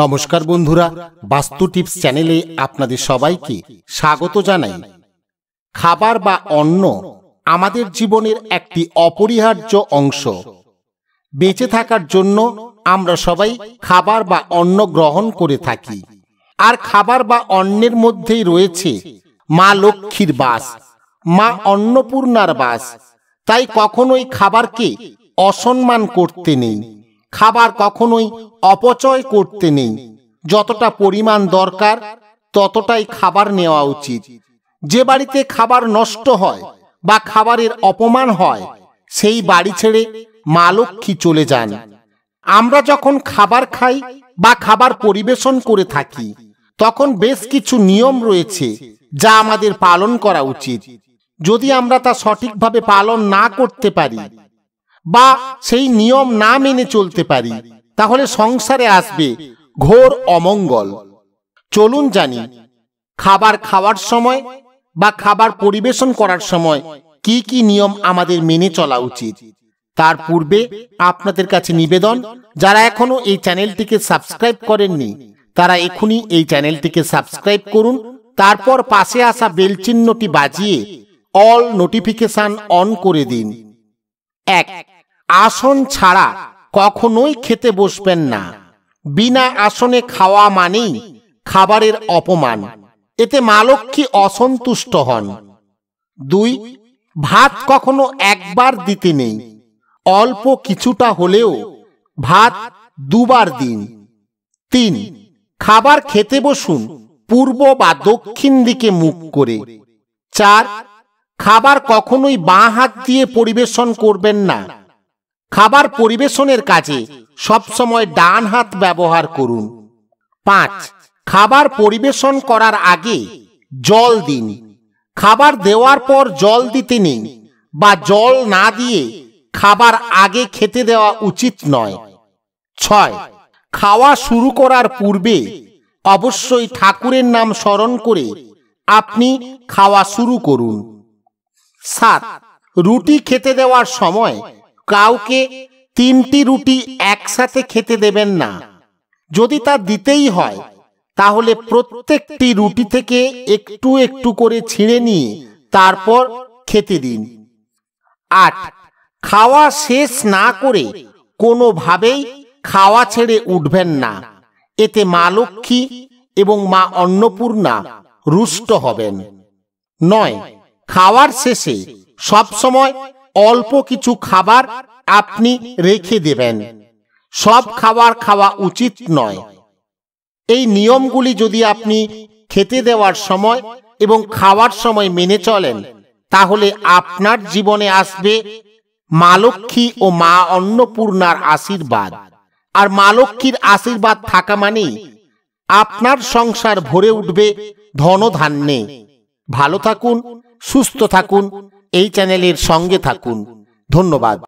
নমস্কার বন্ধুরা বাস্তু টিপস চ্যানেলে আপনাদের সবাইকে স্বাগত জানাই খাবার বা অন্ন আমাদের জীবনের একটি অপরিহার্য অংশ বেঁচে থাকার জন্য আমরা সবাই খাবার বা অন্ন গ্রহণ করে থাকি আর খাবার বা অন্নের মধ্যেই রয়েছে মা লক্ষ্মীর বাস মা অন্নপূর্ণার বাস তাই কখনোই খাবারকে অসম্মান করতে নেই খাবার কখনোই অপচয় করতে নেই যতটা পরিমাণ দরকার ততটাই খাবার নেওয়া উচিত যে বাড়িতে খাবার নষ্ট হয় বা খাবারের অপমান হয় সেই বাড়ি ছেড়ে মা লক্ষ্মী চলে যান আমরা যখন খাবার খাই বা খাবার পরিবেশন করে থাকি তখন বেশ কিছু নিয়ম রয়েছে যা আমাদের পালন করা উচিত যদি আমরা তা সঠিকভাবে পালন না করতে পারি বা সেই নিয়ম না মেনে চলতে পারি তাহলে সংসারে আসবে ঘোর অমঙ্গল চলুন জানি খাবার খাওয়ার সময় বা খাবার পরিবেশন করার সময় কি কি নিয়ম আমাদের মেনে চলা উচিত তার পূর্বে আপনাদের কাছে নিবেদন যারা এখনো এই চ্যানেলটিকে সাবস্ক্রাইব করেননি তারা এখনই এই চ্যানেলটিকে সাবস্ক্রাইব করুন তারপর পাশে আসা বেল চিহ্নটি বাজিয়ে অল নোটিফিকেশন অন করে দিন এক আসন ছাড়া কখনোই খেতে বসবেন না বিনা আসনে খাওয়া মানেই খাবারের অপমান এতে মালক্ষী অসন্তুষ্ট হন দুই ভাত কখনো একবার দিতে নেই অল্প কিছুটা হলেও ভাত দুবার দিন তিন খাবার খেতে বসুন পূর্ব বা দক্ষিণ দিকে মুখ করে চার খাবার কখনোই বাঁ হাত দিয়ে পরিবেশন করবেন না খাবার পরিবেশনের কাজে সবসময় ডান হাত ব্যবহার করুন পাঁচ খাবার পরিবেশন করার আগে জল দিন খাবার দেওয়ার পর জল দিতে নেই বা জল না দিয়ে খাবার আগে খেতে দেওয়া উচিত নয় ছয় খাওয়া শুরু করার পূর্বে অবশ্যই ঠাকুরের নাম স্মরণ করে আপনি খাওয়া শুরু করুন সাত রুটি খেতে দেওয়ার সময় কাউকে তিনটি রুটি একসাথে খেতে দেবেন না যদি তা দিতেই হয় তাহলে প্রত্যেকটি রুটি থেকে একটু একটু করে ছিঁড়ে নিয়ে তারপর খেতে দিন আট খাওয়া শেষ না করে কোনোভাবেই খাওয়া ছেড়ে উঠবেন না এতে মা লক্ষ্মী এবং মা অন্নপূর্ণা রুষ্ট হবেন নয় খাওয়ার শেষে সবসময় অল্প কিছু খাবার আপনি রেখে দেবেন সব খাবার খাওয়া উচিত নয় এই নিয়মগুলি যদি আপনি খেতে দেওয়ার সময় এবং খাওয়ার সময় মেনে চলেন তাহলে আপনার জীবনে আসবে মা লক্ষ্মী ও মা অন্নপূর্ণার আশীর্বাদ আর মা লক্ষ্মীর আশীর্বাদ থাকা মানেই আপনার সংসার ভরে উঠবে ধনধান্যে ভালো থাকুন সুস্থ থাকুন এই চ্যানেলের সঙ্গে থাকুন ধন্যবাদ